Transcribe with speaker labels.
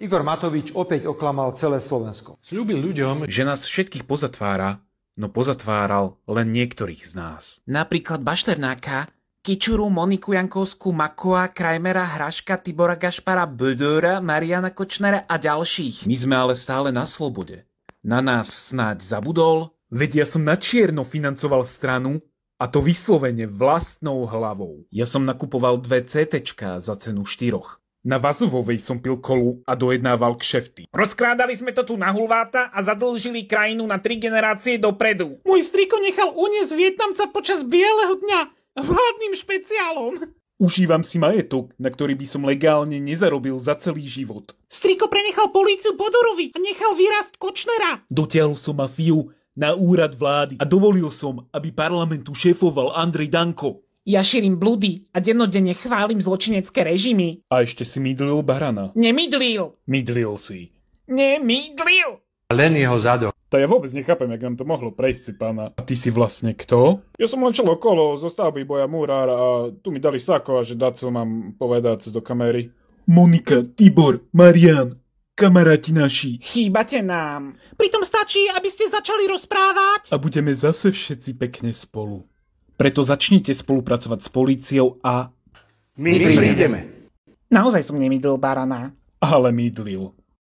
Speaker 1: Igor Matovič opäť oklamal celé Slovensko. Sľúbil ľuďom, že nás všetkých pozatvára, no pozatváral len niektorých z nás. Napríklad Bašternáka, Kičuru, Moniku Jankovskú, Makoa, Krajmera, Hraška, Tibora Gašpara, Bödöra, Mariana Kočnera a ďalších. My sme ale stále na slobode. Na nás snáď zabudol? Veď ja som na čierno financoval stranu, a to vyslovene vlastnou hlavou. Ja som nakupoval dve CTčka za cenu štyroch. Na Vazuvovej som pil kolu a dojednával kšefty. Rozkrádali sme to tu na hulváta a zadlžili krajinu na tri generácie dopredu. Môj striko nechal uniesť Vietnamca počas bieleho dňa vládnym
Speaker 2: špeciálom.
Speaker 1: Užívam si majetok, na ktorý by som legálne nezarobil za celý život.
Speaker 2: Striko prenechal políciu Bodorovi a nechal vyrast Kočnera.
Speaker 1: Dotiahol som mafiu na úrad vlády a dovolil som, aby parlamentu šéfoval Andrej Danko. Ja šírim blúdy a dennodenne chválim zločinecké režimy. A ešte si mydlil barana.
Speaker 2: Nemydlil.
Speaker 1: Mydlil si. Nemydlil. Len jeho zadok. To ja vôbec nechápem, jak nám to mohlo prejsť si pána. A ty si vlastne kto? Ja som len okolo zostal by boja Murár a tu mi dali sako a že dá co mám povedať do kamery. Monika, Tibor, Marian, kamaráti naši. Chýbate nám.
Speaker 2: Pritom stačí, aby ste začali rozprávať.
Speaker 1: A budeme zase všetci pekne spolu. Preto začnite spolupracovať s políciou a...
Speaker 2: My, my prídeme.
Speaker 1: Naozaj som nemydlil barana. Ale mydlil.